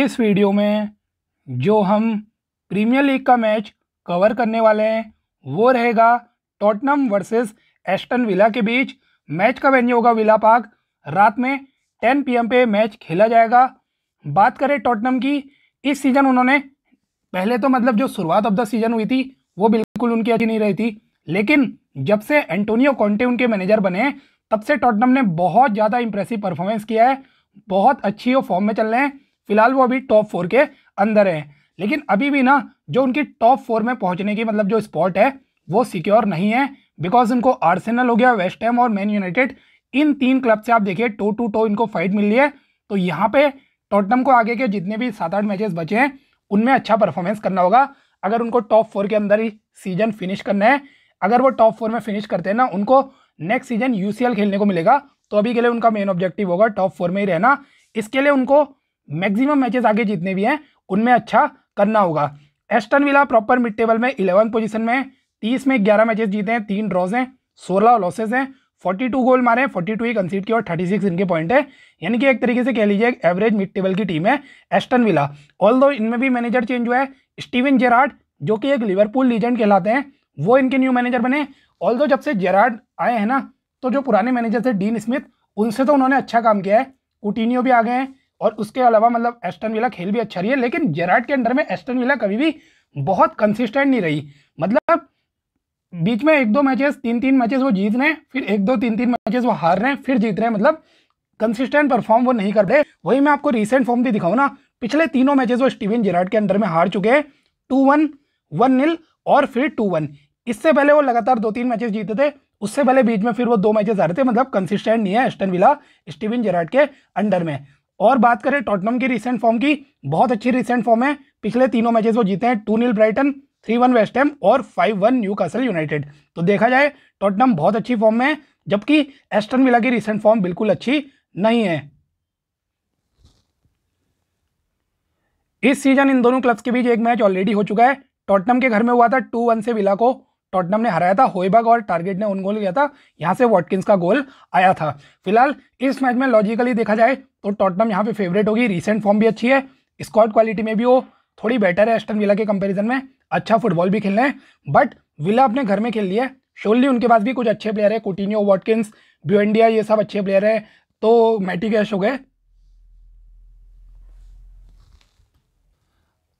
इस वीडियो में जो हम प्रीमियर लीग का मैच कवर करने वाले हैं वो रहेगा टोटनम वर्सेस एस्टन विला के बीच मैच का वेन्यू होगा विला पार्क रात में 10 पीएम पे मैच खेला जाएगा बात करें टोटनम की इस सीज़न उन्होंने पहले तो मतलब जो शुरुआत ऑफ द सीज़न हुई थी वो बिल्कुल उनकी अच्छी नहीं रही थी लेकिन जब से एंटोनियो कॉन्टे उनके मैनेजर बने तब से टोटनम ने बहुत ज़्यादा इंप्रेसिव परफॉर्मेंस किया है बहुत अच्छी वो फॉर्म में चल रहे हैं फिलहाल वो अभी टॉप फोर के अंदर है लेकिन अभी भी ना जो उनकी टॉप फोर में पहुंचने की मतलब जो स्पॉट है वो सिक्योर नहीं है बिकॉज उनको आर्सेनल हो गया वेस्ट एम और मैन यूनाइटेड इन तीन क्लब से आप देखिए टो टू टो इनको फाइट मिल रही है तो यहाँ पे टोटनम को आगे के जितने भी सात आठ मैचेस बचे हैं उनमें अच्छा परफॉर्मेंस करना होगा अगर उनको टॉप फोर के अंदर ही सीजन फिनिश करना है अगर वो टॉप फोर में फिनिश करते हैं ना उनको नेक्स्ट सीजन यूसीएल खेलने को मिलेगा तो अभी के लिए उनका मेन ऑब्जेक्टिव होगा टॉप फोर में ही रहना इसके लिए उनको मैक्सिमम मैचेस आगे जितने भी हैं उनमें अच्छा करना होगा Aston Villa proper mid table में इलेवन पोजिशन में है तीस में ग्यारह मैचेस जीते हैं तीन ड्रॉज हैं सोलह लॉसेज हैं फोर्टी टू गोल मारे फोर्टी टू ही कंसीड किया और थर्टी सिक्स इनके पॉइंट है यानी कि एक तरीके से कह लीजिए एक एवरेज मिड टेबल की टीम है एस्टन विला ऑल दो इनमें भी मैनेजर चेंज हुआ है स्टीवन जेराड जो कि एक लिवरपूल लीजेंड कहलाते हैं वो इनके न्यू मैनेजर बने ऑल दो जब से जेराड आए हैं ना तो जो पुराने मैनेजर थे डीन स्मिथ उनसे तो उन्होंने अच्छा काम किया है कुटीनियो भी आ गए हैं और उसके अलावा मतलब एस्टन विला खेल भी अच्छा रही है लेकिन जेराड के अंडर में एस्टन विला कभी भी बहुत कंसिस्टेंट नहीं रही मतलब बीच में एक दो मैचेस तीन तीन मैचेस वो जीत रहे हैं फिर एक दो तीन तीन मैचेस वो हार रहे हैं फिर जीत रहे हैं मतलब कंसिस्टेंट परफॉर्म वो नहीं कर रहे वही मैं आपको रिसेंट फॉर्म भी दिखाऊँ ना पिछले तीनों मैचेस वो स्टीवन जेराड के अंडर में हार चुके हैं टू वन वन नील और फिर टू वन इससे पहले वो लगातार दो तीन मैचेस जीते थे उससे पहले बीच में फिर वो दो मैचेस आ रहे थे मतलब कंसिस्टेंट नहीं है एस्टन विला स्टीवन जेराड के अंडर में और बात करें टॉटनम की रिसेंट फॉर्म की बहुत अच्छी रिसेंट फॉर्म है पिछले तीनों मैचेस वो जीते हैं two nil Brighton three one West और five one Newcastle United तो देखा जाए टॉटनम बहुत अच्छी फॉर्म में है जबकि एस्टन विला की रिसेंट फॉर्म बिल्कुल अच्छी नहीं है इस सीजन इन दोनों क्लब्स के बीच एक मैच ऑलरेडी हो चुका है टॉटनम के घर में हुआ था टू वन से विला को टॉटनम ने हराया था होयबाग और टारगेट ने उन गोल किया था यहाँ से वॉटकिंस का गोल आया था फिलहाल इस मैच में लॉजिकली देखा जाए तो टॉटनम यहाँ पे फेवरेट होगी रिसेंट फॉर्म भी अच्छी है स्कॉट क्वालिटी में भी वो थोड़ी बेटर है एस्टन विला के कंपेरिजन में अच्छा फुटबॉल भी खेल रहे हैं बट विला अपने घर में खेल लिया है शोरली उनके पास भी कुछ अच्छे प्लेयर है कोटिनियो वॉटकिंस ब्यूएंडिया ये सब अच्छे प्लेयर है तो मैटी कैश हो गए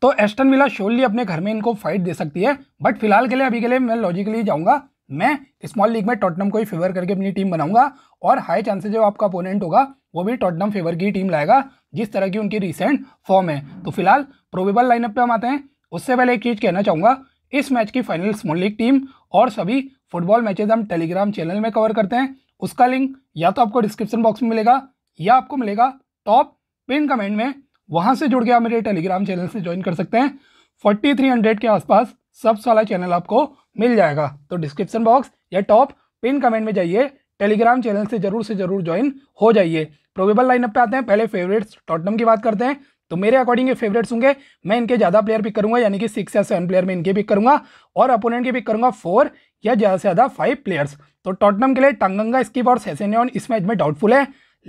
तो एस्टन विला श्योरली अपने घर में इनको फाइट दे सकती है बट फिलहाल के लिए अभी के लिए मैं लॉजिकली जाऊंगा मैं स्मॉल लीग में टॉटनम को ही फेवर करके अपनी टीम बनाऊंगा और हाई चांसेस जो आपका अपोनेंट होगा वो भी टॉटनम फेवर की टीम लाएगा जिस तरह की उनकी रिसेंट फॉर्म है तो फिलहाल प्रोबेबल लाइनअप पे हम आते हैं उससे पहले एक चीज़ कहना चाहूँगा इस मैच की फाइनल स्मॉल लीग टीम और सभी फुटबॉल मैचेज हम टेलीग्राम चैनल में कवर करते हैं उसका लिंक या तो आपको डिस्क्रिप्शन बॉक्स में मिलेगा या आपको मिलेगा टॉप पिन कमेंट में वहां से जुड़ के आप मेरे टेलीग्राम चैनल से ज्वाइन कर सकते हैं 4300 के आसपास सब वाला चैनल आपको मिल जाएगा तो डिस्क्रिप्शन बॉक्स या टॉप पिन कमेंट में जाइए टेलीग्राम चैनल से जरूर से जरूर ज्वाइन हो जाइए प्रोबेबल लाइनअप पे आते हैं पहले फेवरेट्स टॉटनम की बात करते हैं तो मेरे अकॉर्डिंग ये फेवरेट्स होंगे मैं इनके ज़्यादा प्लेयर पिक करूंगा यानी कि सिक्स या सेवन प्लेयर में इनके पिक करूंगा और अपोनेंट के पिक करूंगा फोर या ज़्यादा से ज़्यादा फाइव प्लेयर्स तो टॉटनम के लिए टंगंगा स्कीप और सेसेनियन इस मैच में डाउटफुल है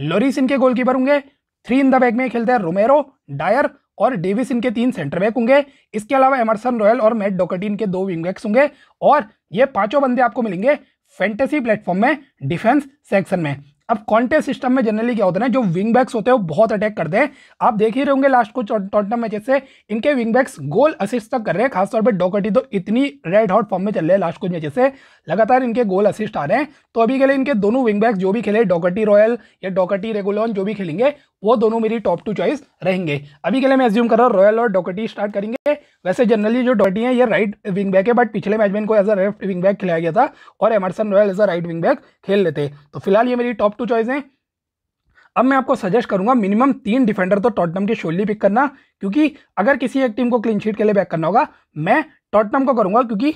लोरिस इनके गोलकीपर होंगे थ्री इन द बैक में खेलते हैं रोमेरो डायर और डेविस इनके तीन सेंटर बैक होंगे इसके अलावा एमरसन रॉयल और मैट डोकटीन के दो विंग बैक्स होंगे और ये पांचों बंदे आपको मिलेंगे फैंटेसी प्लेटफॉर्म में डिफेंस सेक्शन में अब कॉन्टेस्ट सिस्टम में जनरली क्या होता है ना जो विंग बैक्स होते हैं वो बहुत अटैक करते हैं आप देख ही रहे होंगे लास्ट कुछ टॉटनम मैच से इनके विंग बैक्स गोल असिस्ट तक कर रहे हैं खासतौर पर डोकटी तो इतनी रेड हॉट फॉर्म में चल रहे हैं लास्ट कुछ मैचेस से लगातार इनके गोल असिस्ट आ रहे हैं तो अभी के लिए इनके दोनों विंग बैक्स जो भी खेले डोकटी रॉयल या डोकटी रेगुलॉन जो भी खेलेंगे वो दोनों मेरी टॉप टू चॉइस रहेंगे अभी के लिए मैं एज्यूम कर रहा हूँ रॉयल और डॉकटी स्टार्ट करेंगे वैसे जनरली जो डॉटी है ये राइट विंग बैक है बट पिछले मैच में इनको as a left wing back खिलाया गया था और Emerson Royal as a right wing back खेल लेते तो फिलहाल ये मेरी टॉप टू चॉइस है अब मैं आपको सजेस्ट करूंगा मिनिमम तीन डिफेंडर तो टॉटनम के शोली पिक करना क्योंकि अगर किसी एक टीम को क्लीन शीट के लिए बैक करना होगा मैं टॉटनम को करूंगा क्योंकि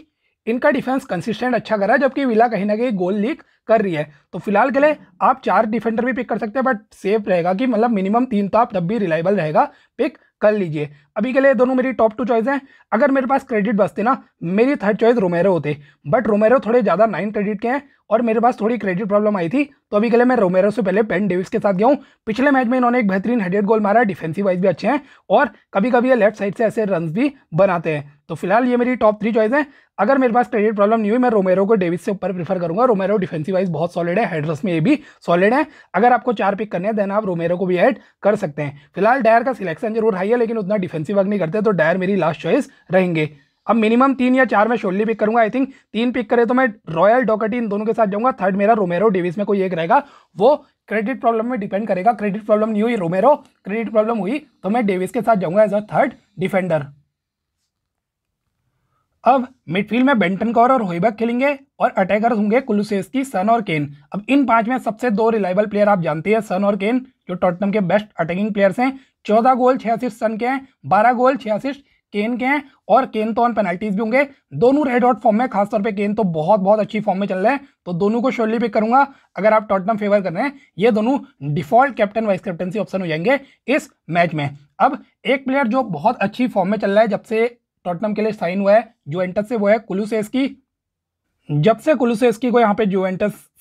इनका डिफेंस कंसिस्टेंट अच्छा कर रहा है जबकि विला कहीं ना कहीं गोल लीक कर रही है तो फिलहाल के लिए आप चार डिफेंडर भी पिक कर सकते हैं बट सेफ रहेगा कि मतलब मिनिमम तीन तो आप तब भी रिलायबल रहेगा पिक कर लीजिए अभी के लिए दोनों मेरी टॉप टू चॉइस हैं अगर मेरे पास क्रेडिट बचते ना मेरी थर्ड चॉइस रोमेरो होते बट रोमेरो थोड़े ज़्यादा नाइन क्रेडिट के हैं और मेरे पास थोड़ी क्रेडिट प्रॉब्लम आई थी तो अभी के लिए मैं रोमेरो से पहले पेन डेविस के साथ गया हूँ पिछले मैच में इन्होंने एक बेहतरीन हेडेड गोल मारा डिफेंसिव वाइज भी अच्छे हैं और कभी कभी ये लेफ्ट साइड से ऐसे रन भी बनाते हैं तो फिलहाल ये मेरी टॉप थ्री चॉइस है अगर मेरे पास क्रेडिट प्रॉब्लम नहीं हुई मैं रोमेरो को डेविस से ऊपर प्रीफर करूंगा रोमेरो डिफेंसिव वाइज बहुत सॉलिड है हेडरस में ये भी सॉलिड है अगर आपको चार पिक करने हैं देन आप रोमेरो को भी ऐड कर सकते हैं फिलहाल डायर का सिलेक्शन जरूर हाई है लेकिन उतना डिफेंसिव वर्क नहीं करते तो डायर मेरी लास्ट चॉइस रहेंगे अब मिनिमम तीन या चार में शोल्ली पिक करूंगा आई थिंक तीन पिक करे तो मैं रॉयल डॉकटी इन दोनों के साथ जाऊंगा थर्ड मेरा रोमेरो डेविस में कोई एक रहेगा वो क्रेडिट प्रॉब्लम में डिपेंड करेगा क्रेडिट प्रॉब्लम नहीं हुई रोमेरो क्रेडिट प्रॉब्लम हुई तो मैं डेविस के साथ जाऊंगा एज अ थर्ड डिफेंडर अब मिडफील्ड में बेंटन कौर और होइबक खेलेंगे और अटैकर्स होंगे की सन और केन अब इन पांच में सबसे दो रिलायबल प्लेयर आप जानते हैं सन और केन जो टॉटनम के बेस्ट अटैकिंग प्लेयर्स हैं चौदह गोल छह असिस्ट सन के हैं बारह गोल छह असिस्ट केन के हैं और केन तो ऑन पेनल्टीज भी होंगे दोनों रेड हॉट फॉर्म में खासतौर पे केन तो बहुत बहुत अच्छी फॉर्म में चल रहे हैं तो दोनों को श्योरली पिक करूंगा अगर आप टॉटनम फेवर कर रहे हैं ये दोनों default captain vice captaincy option हो जाएंगे इस मैच में अब एक प्लेयर जो बहुत अच्छी फॉर्म में चल रहा है जब से टॉटनम के लिए साइन हुआ है जो से वो है कुलूसेस की जब से कुलूसेस्की को यहाँ पे जो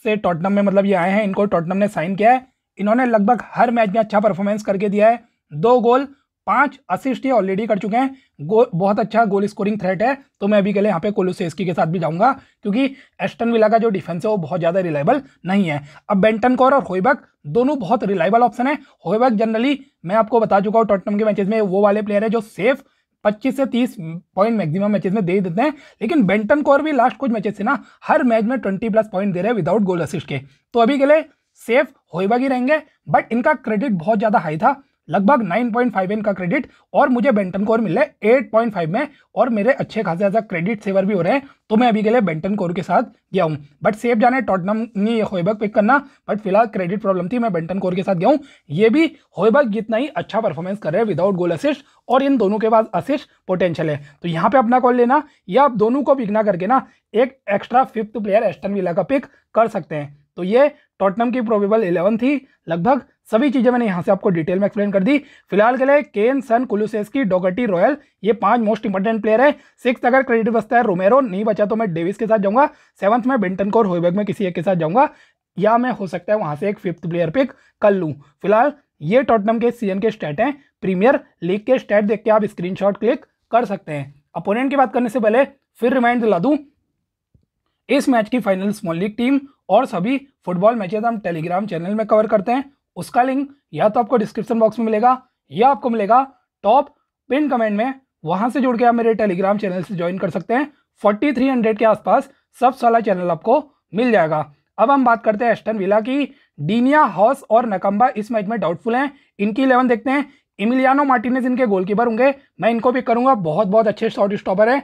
से टॉटनम में मतलब ये आए हैं इनको टॉटनम ने साइन किया है इन्होंने लगभग हर मैच में अच्छा परफॉर्मेंस करके दिया है दो गोल पांच असिस्ट ये ऑलरेडी कर चुके हैं बहुत अच्छा गोल स्कोरिंग थ्रेट है तो मैं अभी के लिए यहाँ पे कोलोसेस्की के साथ भी जाऊंगा क्योंकि एस्टन विला का जो डिफेंस है वो बहुत ज़्यादा रिलायबल नहीं है अब बेंटन कौर और होइबक दोनों बहुत रिलायबल ऑप्शन है होइबक जनरली मैं आपको बता चुका हूँ टोटनम के मैचेज में वो वाले प्लेयर है जो सेफ 25 से 30 पॉइंट मैक्सिमम मैचेस में दे देते हैं लेकिन बेंटन कौर भी लास्ट कुछ मैचेस से ना हर मैच में 20 प्लस पॉइंट दे रहे हैं विदाउट गोल असिस्ट के तो अभी के लिए सेफ होइबा ही रहेंगे बट इनका क्रेडिट बहुत ज़्यादा हाई था लगभग 9.5 का क्रेडिट और मुझे बेंटन कोर मिल रहा है 8.5 में और मेरे अच्छे खासे ऐसा क्रेडिट सेवर भी हो रहे हैं तो मैं अभी के लिए बेंटन कोर के साथ गया हूँ बट सेफ जाने टॉटनम नहीं होयबग पिक करना बट फिलहाल क्रेडिट प्रॉब्लम थी मैं बेंटन कोर के साथ गया हूँ ये भी होयबग जितना ही अच्छा परफॉर्मेंस कर रहे हैं विदाउट गोल असिस्ट और इन दोनों के पास असिस्ट पोटेंशियल है तो यहाँ पर अपना कॉल लेना या आप दोनों को बिकना करके ना एक extra fifth player Aston Villa का पिक कर सकते हैं तो ये टॉटनम की प्रोबेबल इलेवन थी लगभग सभी चीज़ें मैंने यहाँ से आपको डिटेल में एक्सप्लेन कर दी फिलहाल के लिए केन सन कुलुसेस्की डोगटी रॉयल ये पांच मोस्ट इंपॉर्टेंट प्लेयर है सिक्स अगर क्रेडिट बचता है रोमेरो नहीं बचा तो मैं डेविस के साथ जाऊंगा सेवंथ में बेंटन को और होबेग में किसी एक के साथ जाऊंगा या मैं हो सकता है वहाँ से एक फिफ्थ प्लेयर पिक कर लूँ फिलहाल ये टॉटनम के सीजन के स्टैट हैं प्रीमियर लीग के स्टैट देख के आप स्क्रीन क्लिक कर सकते हैं अपोनेंट की बात करने से पहले फिर रिमाइंड दिला दूँ इस मैच की फाइनल स्मॉल लीग टीम और सभी फुटबॉल मैचेस हम टेलीग्राम चैनल में कवर करते हैं उसका लिंक या तो आपको डिस्क्रिप्शन बॉक्स में मिलेगा या आपको मिलेगा टॉप पिन कमेंट में वहां से जुड़ के आप मेरे टेलीग्राम चैनल से ज्वाइन कर सकते हैं फोर्टी थ्री हंड्रेड के आसपास सब सला चैनल आपको मिल जाएगा अब हम बात करते हैं एस्टन विला की डीनिया हॉस और नकम्बा इस मैच में डाउटफुल हैं इनकी इलेवन देखते हैं इमिलियानो मार्टिनेस इनके गोलकीपर होंगे मैं इनको पिक करूंगा बहुत बहुत अच्छे शॉर्ट स्टॉपर हैं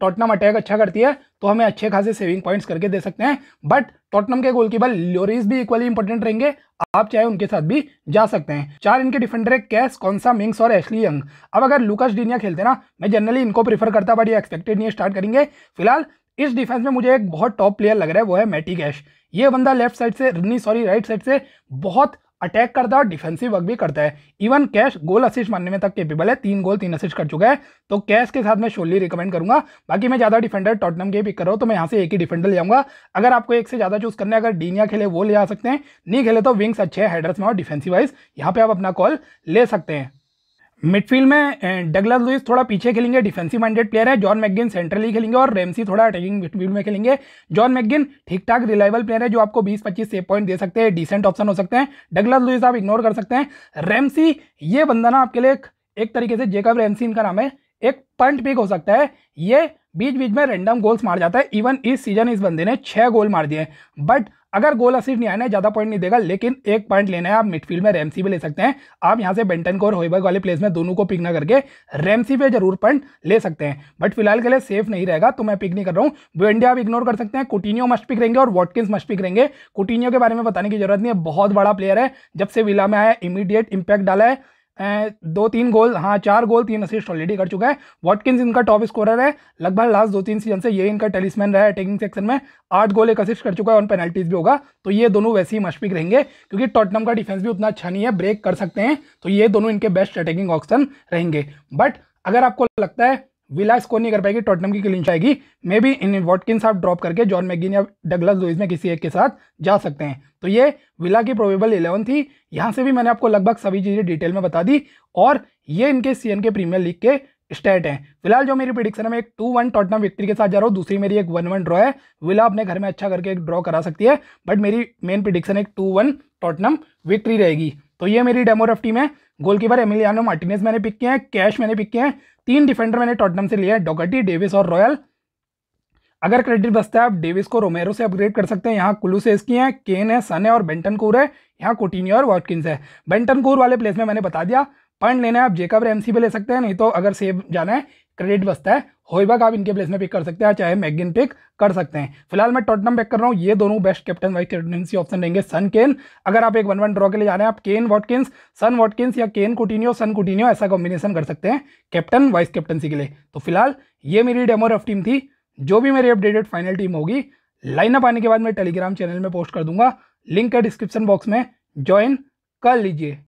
टोटनम अटैक अच्छा करती है तो हमें अच्छे खासे सेविंग पॉइंट्स करके दे सकते हैं बट टोटनम के गोलकीपर ल्योरिस भी इक्वली इंपॉर्टेंट रहेंगे आप चाहे उनके साथ भी जा सकते हैं चार इनके डिफेंडर है कैस कौनसा मिंग्स और एशली यंग अब अगर लुकस डीनिया खेलते ना मैं जनरली इनको प्रीफर करता बट ये एक्सपेक्टेड नहीं स्टार्ट करेंगे फिलहाल इस डिफेंस में मुझे एक बहुत टॉप प्लेयर लग रहा है वो है मैटी कैश ये बंदा लेफ्ट साइड से रनी सॉरी राइट साइड से बहुत अटैक करता है और डिफेंसिव वर्क भी करता है इवन कैश गोल असिस्ट मानने में तक केपेबल है तीन गोल तीन असिस्ट कर चुका है तो कैश के साथ मैं शोली रिकमेंड करूंगा बाकी मैं ज़्यादा डिफेंडर टॉटनम के पिक कर रहा हूँ तो मैं यहाँ से एक ही डिफेंडर ले आऊंगा अगर आपको एक से ज़्यादा चूज करने अगर डीनिया खेले वो ले जा सकते हैं नहीं खेले तो विंग्स अच्छे हैं हेडर्स में और डिफेंसिव वाइज यहाँ पे आप अपना कॉल ले सकते हैं मिडफील्ड में डगलस लुइस थोड़ा पीछे खेलेंगे डिफेंसिव माइंडेड प्लेयर है जॉन मैगिन सेंट्रली खेलेंगे और रेमसी थोड़ा अटैकिंग मिडफील्ड में खेलेंगे जॉन मैगिन ठीक ठाक रिलायबल प्लेयर है जो आपको 20-25 से पॉइंट दे सकते हैं डिसेंट ऑप्शन हो सकते हैं डगलस लुइस आप इग्नोर कर सकते हैं रेमसी ये बंदा ना आपके लिए एक तरीके से जेकब रेमसी इनका नाम है एक पंट पिक हो सकता है ये बीच बीच में रेंडम गोल्स मार जाता है इवन इस सीजन इस बंदे ने छः गोल मार दिए बट अगर गोल असिस्ट नहीं आना है ज़्यादा पॉइंट नहीं देगा लेकिन एक पॉइंट लेना है आप मिडफील्ड में रेमसी भी ले सकते हैं आप यहाँ से बेंटन को और होइबर्ग वाले प्लेस में दोनों को पिक ना करके रेमसी पे जरूर पॉइंट ले सकते हैं बट फिलहाल के लिए सेफ नहीं रहेगा तो मैं पिक नहीं कर रहा हूँ बुएंडिया आप इग्नोर कर सकते हैं कुटिनियो मस्ट पिक रहेंगे और वॉटकिस मस्ट पिक रहेंगे कुटिनियो के बारे में बताने की जरूरत नहीं है बहुत बड़ा प्लेयर है जब से विला में आया इमीडिएट इंपैक्ट डाला है दो तीन गोल हाँ चार गोल तीन असिस्ट ऑलरेडी कर चुका है वॉटकिंस इनका टॉप स्कोरर है लगभग लास्ट दो तीन सीजन से ये इनका टेलिसमैन रहा है अटैकिंग सेक्शन में आठ गोल एक असिस्ट कर चुका है और पेनल्टीज भी होगा तो ये दोनों वैसे ही मशफिक रहेंगे क्योंकि टॉटनम का डिफेंस भी उतना अच्छा नहीं है ब्रेक कर सकते हैं तो ये दोनों इनके बेस्ट अटैकिंग ऑप्शन रहेंगे बट अगर आपको लगता है विला स्कोर नहीं कर पाएगी टॉटनम की क्लिंच आएगी मे बी इन वॉटकिन साहब ड्रॉप करके जॉन मैगिन या डगलस लुइस में किसी एक के साथ जा सकते हैं तो ये विला की प्रोबेबल इलेवन थी यहाँ से भी मैंने आपको लगभग सभी चीज़ें डिटेल में बता दी और ये इनके सी के प्रीमियर लीग के स्टेट हैं फिलहाल जो मेरी प्रिडिक्शन है मैं एक टू वन टॉटनम विक्ट्री के साथ जा रहा हूँ दूसरी मेरी एक वन वन ड्रॉ है विला अपने घर में अच्छा करके एक ड्रॉ करा सकती है बट मेरी मेन प्रिडिक्शन एक टू वन टॉटनम विक्ट्री रहेगी तो ये मेरी डेमो रफ टीम है गोलकीपर एमिलियानो मार्टिनेस मैंने पिक किए हैं कैश मैंने पिक किए हैं तीन डिफेंडर मैंने टॉटनम से लिया है डोगटी डेविस और रॉयल अगर क्रेडिट बचता है आप डेविस को रोमेरो से अपग्रेड कर सकते हैं यहाँ कुल्लू से इसकी हैं केन है सन है और बेंटन कूर है यहाँ कोटिनियो और वॉटकिंस है बेंटन कूर वाले प्लेस में मैंने बता दिया पॉइंट लेना है आप जेकब रेमसी पे ले सकते हैं नहीं तो अगर सेव जाना है क्रेडिट बचता है होइबर्ग आप इनके प्लेस में पिक कर सकते हैं चाहे मैगिन पिक कर सकते हैं फिलहाल मैं टोटनम पिक कर रहा हूँ ये दोनों best captain vice captaincy option रहेंगे सन केन अगर आप एक वन वन ड्रॉ के लिए जा रहे हैं आप केन वॉटकिंस सन वॉटकिंस या केन कुटिनियो सन कुटिनियो ऐसा कॉम्बिनेशन कर सकते हैं कैप्टन वाइस कैप्टनसी के लिए तो फिलहाल ये मेरी डेमो रफ टीम थी जो भी मेरी अपडेटेड फाइनल टीम होगी लाइनअप आने के बाद मैं टेलीग्राम चैनल में पोस्ट कर दूंगा लिंक है डिस्क्रिप्शन बॉक्स में ज्वाइन कर लीजिए